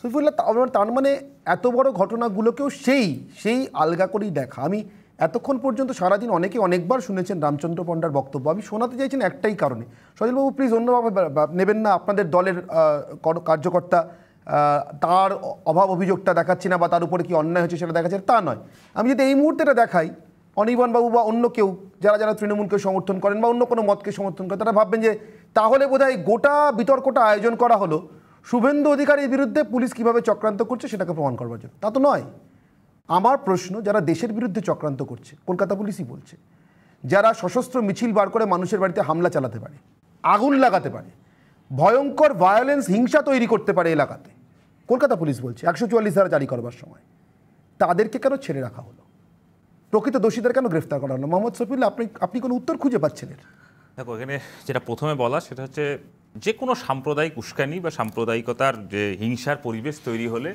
সৈফুল্লাহ তার মানে এত বড় ঘটনাগুলোকেও সেই সেই আলগা করেই দেখা আমি এতক্ষণ পর্যন্ত সারাদিন অনেকে অনেকবার শুনেছেন রামচন্দ্র পণ্ডার বক্তব্য আমি শোনাতে চাইছেন একটাই কারণে সজলবাবু প্লিজ অন্যভাবে নেবেন না আপনাদের দলের কার্যকর্তা তার অভাব অভিযোগটা দেখাচ্ছি না বা তার উপরে কি অন্যায় হচ্ছে সেটা দেখাচ্ছে তা নয় আমি যদি এই মুহূর্তে দেখাই অনির্বাণবাবু বা অন্য কেউ যারা যারা তৃণমূলকে সমর্থন করেন বা অন্য কোনো মতকে সমর্থন করেন তারা ভাববেন যে তাহলে বোধহয় গোটা বিতর্কটা আয়োজন করা হলো শুভেন্দু অধিকারীর বিরুদ্ধে পুলিশ কিভাবে চক্রান্ত করছে সেটাকে প্রমাণ করবার জন্য তা তো নয় আমার প্রশ্ন যারা দেশের বিরুদ্ধে চক্রান্ত করছে কলকাতা পুলিশই বলছে যারা সশস্ত্র মিছিল বার করে মানুষের বাড়িতে হামলা চালাতে পারে আগুন লাগাতে পারে ভয়ঙ্কর ভায়োলেন্স হিংসা তৈরি করতে পারে এলাকাতে কলকাতা পুলিশ বলছে একশো চুয়াল্লিশ ধারা জারি করবার সময় তাদেরকে কেন ছেড়ে রাখা হলো প্রকৃত দোষীদের কেন গ্রেফতার করা হলো মোহাম্মদ শফিউল্লা আপনি আপনি কোনো উত্তর খুঁজে পাচ্ছেন এর দেখো এখানে যেটা প্রথমে বলা সেটা হচ্ছে যে কোনো সাম্প্রদায়িক উস্কানি বা সাম্প্রদায়িকতার যে হিংসার পরিবেশ তৈরি হলে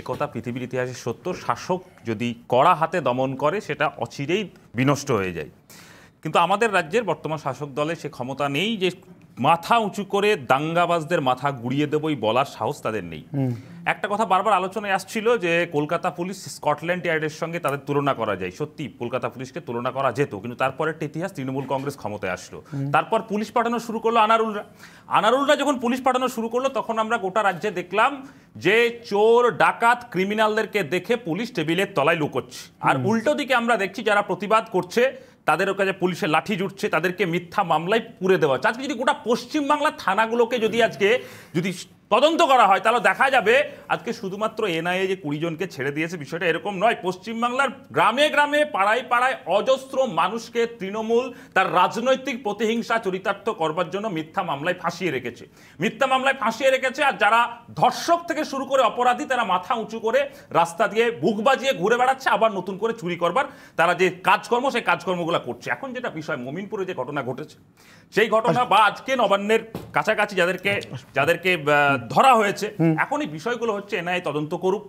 একথা পৃথিবীর ইতিহাসে সত্য শাসক যদি কড়া হাতে দমন করে সেটা অচিরেই বিনষ্ট হয়ে যায় কিন্তু আমাদের রাজ্যের বর্তমান শাসক দলে সে ক্ষমতা নেই যে মাথা উঁচু করে দাঙ্গাবাজদের মাথা গুড়িয়ে দেবই বলার সাহস তাদের নেই একটা কথা বারবার আলোচনায় আসছিল যে কলকাতা পুলিশ স্কটল্যান্ড ইয়ার্ডের সঙ্গে তাদের তুলনা করা যায় সত্যি কলকাতা পুলিশকে তুলনা করা যেত কিন্তু তারপর একটা ইতিহাস তৃণমূল কংগ্রেস ক্ষমতায় আসলো তারপর পুলিশ পাঠানো শুরু করলো আনারুলরা আনারুলরা যখন পুলিশ পাঠানো শুরু করলো তখন আমরা গোটা রাজ্যে দেখলাম যে চোর ডাকাত ক্রিমিনালদেরকে দেখে পুলিশ টেবিলের তলায় লুকোচ্ছে আর উল্টো দিকে আমরা দেখছি যারা প্রতিবাদ করছে তাদের কাছে পুলিশের লাঠি জুটছে তাদেরকে মিথ্যা মামলায় পুরে দেওয়া হচ্ছে আজকে যদি গোটা পশ্চিমবাংলার থানাগুলোকে যদি আজকে যদি তদন্ত করা হয় তাহলে দেখা যাবে আজকে শুধুমাত্র এনআইএ যে কুড়ি জনকে ছেড়ে দিয়েছে বিষয়টা এরকম নয় পশ্চিমবাংলার গ্রামে গ্রামে পাড়ায় পাড়ায় অজস্র মানুষকে তৃণমূল তার রাজনৈতিক প্রতিহিংসা চরিতার্থ করবার জন্য মিথ্যা মামলায় ফাঁসিয়ে রেখেছে মিথ্যা মামলায় ফাঁসিয়ে রেখেছে আর যারা ধর্ষক থেকে শুরু করে অপরাধী তারা মাথা উঁচু করে রাস্তা দিয়ে বুক বাজিয়ে ঘুরে বেড়াচ্ছে আবার নতুন করে চুরি করবার তারা যে কাজকর্ম সেই কাজকর্মগুলো করছে এখন যেটা বিষয় মমিনপুরে যে ঘটনা ঘটেছে সেই ঘটনা আচ্ছা। বা আজকে নবান্নের কাছাকাছি যাদেরকে যাদেরকে ধরা হয়েছে এখন এই বিষয়গুলো হচ্ছে এনআই তদন্ত করুক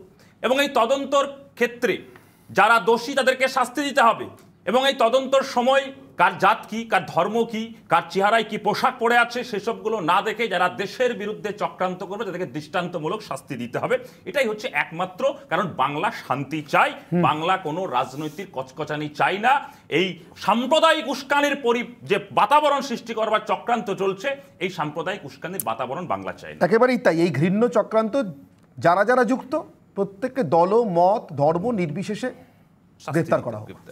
এবং এই তদন্তর ক্ষেত্রে যারা দোষী তাদেরকে শাস্তি দিতে হবে এবং এই তদন্তর সময় কার জাত কি কার ধর্ম কি কার চেহারায় কি পোশাক পরে আছে সেসবগুলো না দেখে যারা দেশের বিরুদ্ধে চক্রান্ত করবে তাদেরকে দৃষ্টান্তমূলক শাস্তি দিতে হবে এটাই হচ্ছে একমাত্র কারণ বাংলা শান্তি চাই বাংলা কোনো রাজনৈতিক কচকচানি চাই না এই সাম্প্রদায়িক উস্কানির পরি যে বাতাবরণ সৃষ্টি করবার চক্রান্ত চলছে এই সাম্প্রদায়িক উস্কানির বাতাবরণ বাংলা চাই না একেবারেই তাই এই ঘৃণ্য চক্রান্ত যারা যারা যুক্ত প্রত্যেককে দল মত ধর্ম নির্বিশেষে গ্রেফতার করা হবে